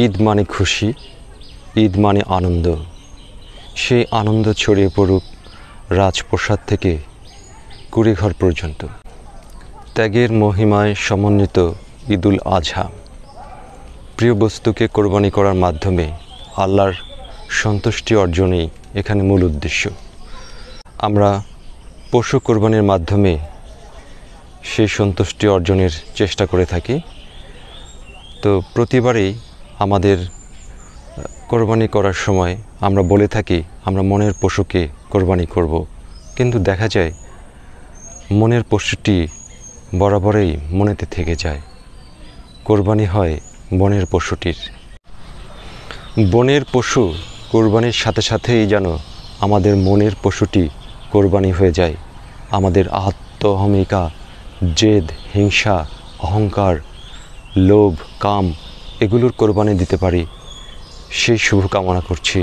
ঈদ মানে খুশি ঈদ মানে আনন্দ সেই আনন্দ ছড়িয়ে পড়ুক রাজপ্রসাদ থেকে কুড়িঘর পর্যন্ত ত্যাগের মহিমায় সমন্বিত ঈদুল আজহা প্রিয় বস্তুকে কোরবানি করার মাধ্যমে আল্লাহর সন্তুষ্টি অর্জনেই এখানে মূল উদ্দেশ্য আমরা পশু কোরবানির মাধ্যমে সেই সন্তুষ্টি অর্জনের চেষ্টা করে থাকি তো প্রতিবারেই আমাদের কোরবানি করার সময় আমরা বলে থাকি আমরা মনের পশুকে কোরবানি করব। কিন্তু দেখা যায় মনের পশুটি বরাবরই মনেতে থেকে যায় কোরবানি হয় বনের পশুটির বনের পশু কোরবানির সাথে সাথেই যেন আমাদের মনের পশুটি কোরবানি হয়ে যায় আমাদের আত্মহমিকা জেদ হিংসা অহংকার লোভ কাম এগুলোর কোরবানি দিতে পারি সেই শুভকামনা করছি